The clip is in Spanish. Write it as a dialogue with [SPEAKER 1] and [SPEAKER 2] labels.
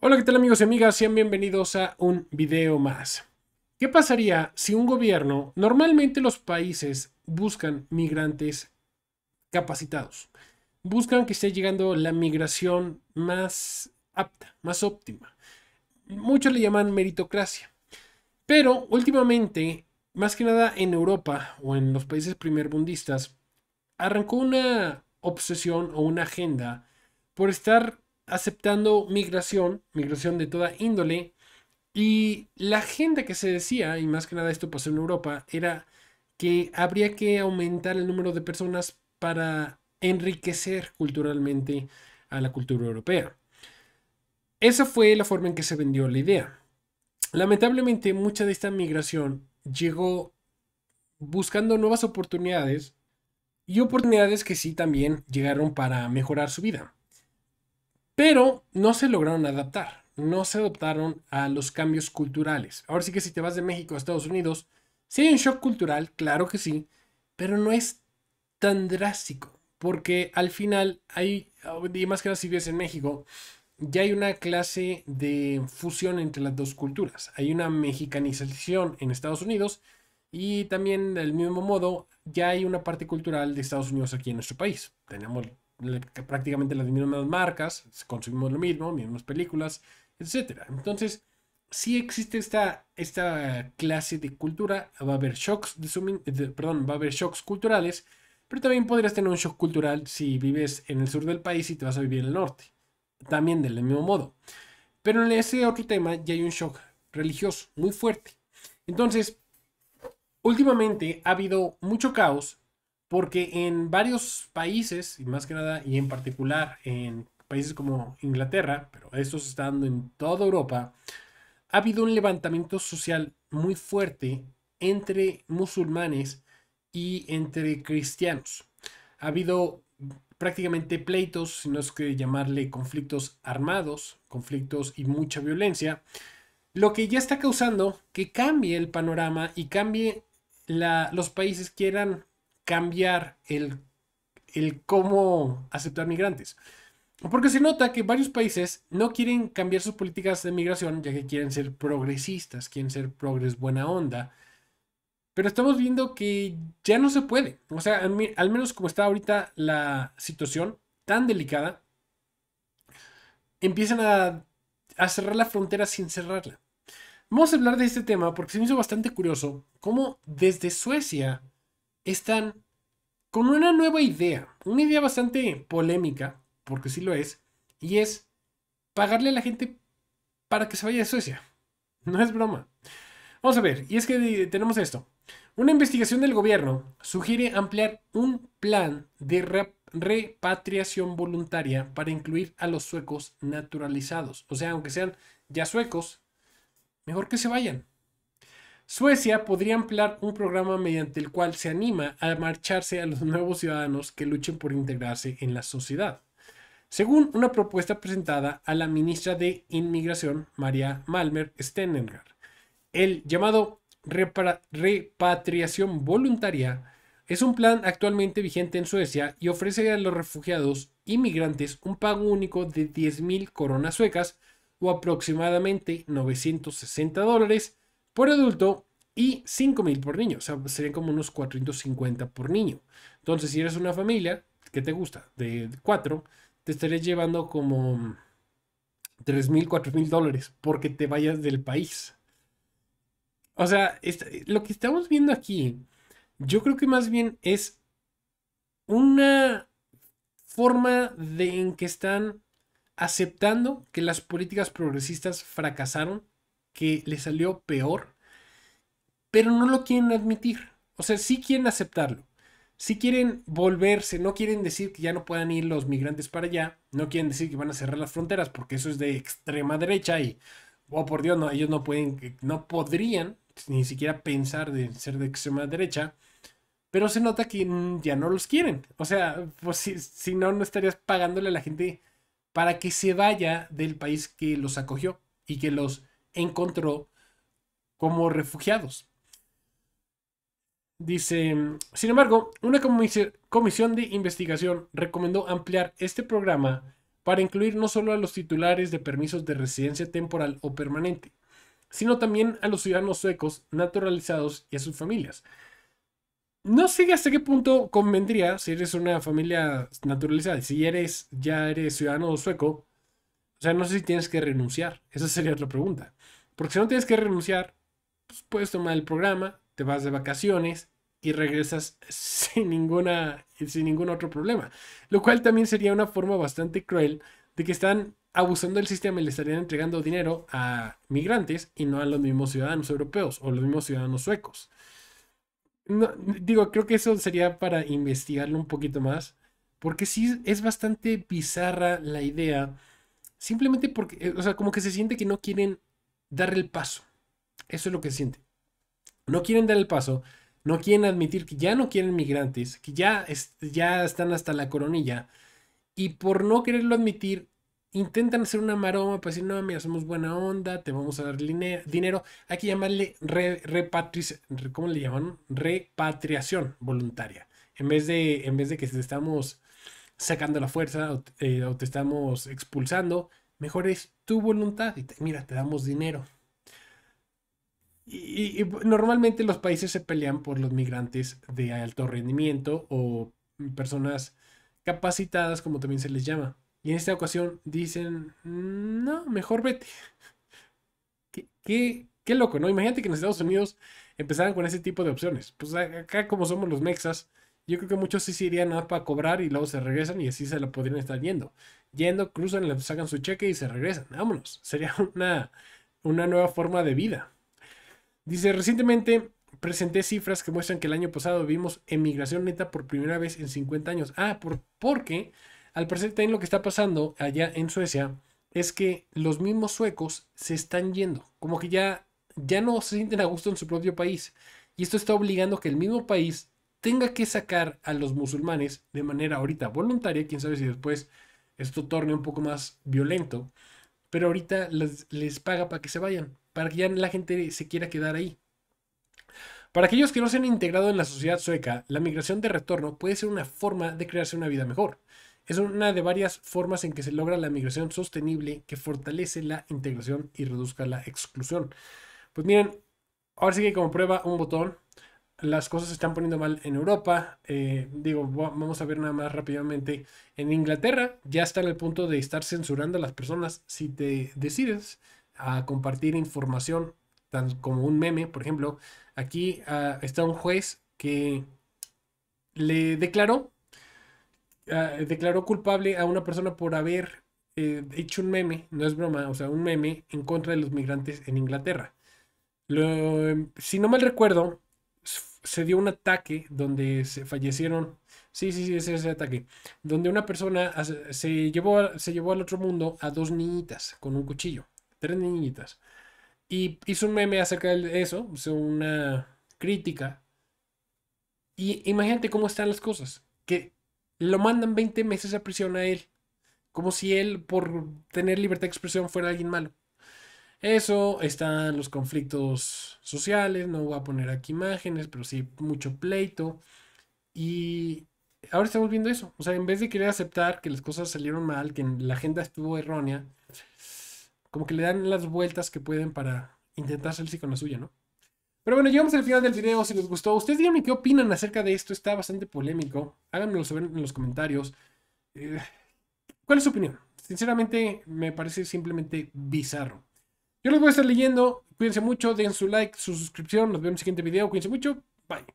[SPEAKER 1] Hola, ¿qué tal amigos y amigas? Sean bienvenidos a un video más. ¿Qué pasaría si un gobierno, normalmente los países buscan migrantes capacitados, buscan que esté llegando la migración más apta, más óptima? Muchos le llaman meritocracia, pero últimamente, más que nada en Europa o en los países primerbundistas, arrancó una obsesión o una agenda por estar aceptando migración, migración de toda índole. Y la agenda que se decía, y más que nada esto pasó en Europa, era que habría que aumentar el número de personas para enriquecer culturalmente a la cultura europea. Esa fue la forma en que se vendió la idea. Lamentablemente mucha de esta migración llegó buscando nuevas oportunidades y oportunidades que sí también llegaron para mejorar su vida pero no se lograron adaptar, no se adaptaron a los cambios culturales. Ahora sí que si te vas de México a Estados Unidos, sí hay un shock cultural, claro que sí, pero no es tan drástico, porque al final hay, y más que nada si vives en México, ya hay una clase de fusión entre las dos culturas. Hay una mexicanización en Estados Unidos y también del mismo modo ya hay una parte cultural de Estados Unidos aquí en nuestro país. Tenemos prácticamente las mismas marcas, consumimos lo mismo, mismas películas, etc. Entonces, si existe esta, esta clase de cultura, va a haber shocks, de perdón, va a haber shocks culturales, pero también podrías tener un shock cultural si vives en el sur del país y te vas a vivir en el norte. También del mismo modo. Pero en ese otro tema ya hay un shock religioso muy fuerte. Entonces, últimamente ha habido mucho caos porque en varios países, y más que nada, y en particular en países como Inglaterra, pero esto se está dando en toda Europa, ha habido un levantamiento social muy fuerte entre musulmanes y entre cristianos. Ha habido prácticamente pleitos, si no es que llamarle conflictos armados, conflictos y mucha violencia, lo que ya está causando que cambie el panorama y cambie los países que quieran cambiar el, cómo aceptar migrantes. Porque se nota que varios países no quieren cambiar sus políticas de migración, ya que quieren ser progresistas, quieren ser progres buena onda. Pero estamos viendo que ya no se puede. O sea, al, menos como está ahorita la situación tan delicada, empiezan a, a, cerrar la frontera sin cerrarla. Vamos a hablar de este tema porque se me hizo bastante curioso cómo desde Suecia están con una nueva idea, una idea bastante polémica, porque sí lo es, y es pagarle a la gente para que se vaya de Suecia. No es broma. Vamos a ver, y es que tenemos esto. Una investigación del gobierno sugiere ampliar un plan de repatriación voluntaria para incluir a los suecos naturalizados. O sea, aunque sean ya suecos, mejor que se vayan. Suecia podría ampliar un programa mediante el cual se anima a marcharse a los nuevos ciudadanos que luchen por integrarse en la sociedad. Según una propuesta presentada a la ministra de Inmigración, María Malmer Stenengar, el llamado repatriación voluntaria es un plan actualmente vigente en Suecia y ofrece a los refugiados inmigrantes un pago único de 10.000 coronas suecas o aproximadamente 960 dólares por adulto y mil por niño. O sea, serían como unos 450 por niño. Entonces, si eres una familia, que te gusta? De cuatro, te estaré llevando como mil, 3.000, mil dólares porque te vayas del país. O sea, lo que estamos viendo aquí, yo creo que más bien es una forma de en que están aceptando que las políticas progresistas fracasaron, que le salió peor pero no lo quieren admitir. O sea, sí quieren aceptarlo. si quieren volverse, no quieren decir que ya no puedan ir los migrantes para allá, no quieren decir que van a cerrar las fronteras porque eso es de extrema derecha y, oh por Dios, no, ellos no pueden, eh, no podrían ni siquiera pensar de ser de extrema derecha, pero se nota que mm, ya no los quieren. O sea, pues si, si no, no estarías pagándole a la gente para que se vaya del país que los acogió y que los encontró como refugiados. Dice, sin embargo, una comisión de investigación recomendó ampliar este programa para incluir no solo a los titulares de permisos de residencia temporal o permanente, sino también a los ciudadanos suecos naturalizados y a sus familias. No sé hasta qué punto convendría, si eres una familia naturalizada, si eres ya eres ciudadano sueco, o sea, no sé si tienes que renunciar, esa sería otra pregunta. Porque si no tienes que renunciar, pues puedes tomar el programa, te vas de vacaciones y regresas sin, ninguna, sin ningún otro problema. Lo cual también sería una forma bastante cruel de que están abusando del sistema y le estarían entregando dinero a migrantes y no a los mismos ciudadanos europeos o los mismos ciudadanos suecos. digo, creo que eso sería para investigarlo un poquito más, porque sí es bastante bizarra la idea, simplemente porque, eh, o sea, como que se siente que no quieren dar el paso. Eso es lo que siente no quieren dar el paso, no quieren admitir que ya no quieren migrantes, que ya, ya están hasta la coronilla, y por no quererlo admitir, intentan hacer una maroma para decir, no, mira, hacemos buena onda, te vamos a dar dinero. Hay que llamarle re, ¿cómo le llaman? repatriación voluntaria. En vez, de, en vez de que te estamos sacando la fuerza o, te eh, estamos expulsando, mejor es tu voluntad y mira, te damos dinero. Y, normalmente los países se pelean por los migrantes de alto rendimiento o personas capacitadas, como también se les llama. Y en esta ocasión dicen, mm, no, mejor vete. Qué, loco, ¿no? Imagínate que en Estados Unidos empezaran con ese tipo de opciones. Pues acá como somos los mexas, yo creo que muchos sí se irían nada para cobrar y luego se regresan y así se la podrían estar yendo. Yendo, cruzan, le sacan su cheque y se regresan. Vámonos. Sería una, una nueva forma de vida. Dice, recientemente presenté cifras que muestran que el año pasado vimos emigración neta por primera vez en 50 años. Ah, por, porque al parecer lo que está pasando allá en Suecia es que los mismos suecos se están yendo. Como que ya, ya no se sienten a gusto en su propio país. Y esto está obligando que el mismo país tenga que sacar a los musulmanes de manera ahorita voluntaria. Quién sabe si después esto torne un poco más violento. Pero ahorita les paga para que se vayan para que ya la gente se quiera quedar ahí. Para aquellos que no se han integrado en la sociedad sueca, la migración de retorno puede ser una forma de crearse una vida mejor. Es una de varias formas en que se logra la migración sostenible que fortalece la integración y reduzca la exclusión. Pues miren, ahora sí que como prueba un botón, las cosas se están poniendo mal en Europa. Eh, digo, vamos a ver nada más rápidamente. En Inglaterra ya está en el punto de estar censurando a las personas si te decides a compartir información, tan como un meme, por ejemplo. Aquí ah, está un juez que le declaró, ah, declaró culpable a una persona por haber eh, hecho un meme, no es broma, o sea, un meme en contra de los migrantes en Inglaterra. Em, si no mal recuerdo, se dio un ataque donde se fallecieron. Sí, sí, sí, ese, ese ataque. Donde una persona se llevó, se llevó al otro mundo a dos niñitas con un cuchillo. Tres niñitas. Y hizo un meme acerca de eso, hizo una crítica. Y imagínate cómo están las cosas. Que lo mandan 20 meses a prisión a él. Como si él, por tener libertad de expresión, fuera alguien malo. Eso, están los conflictos sociales, no voy a poner aquí imágenes, pero sí mucho pleito. Y ahora estamos viendo eso. O sea, en vez de querer aceptar que las cosas salieron mal, que la agenda estuvo errónea, como que le dan las vueltas que pueden para intentar salirse con la suya, ¿no? Pero bueno, llegamos al final del video. Si les gustó, ustedes díganme qué opinan acerca de esto. Está bastante polémico. Háganmelo saber en los comentarios. Eh, ¿Cuál es su opinión? Sinceramente, me parece simplemente bizarro. Yo les voy a estar leyendo. Cuídense mucho, den su like, su suscripción. Nos vemos en el siguiente video. Cuídense mucho. Bye.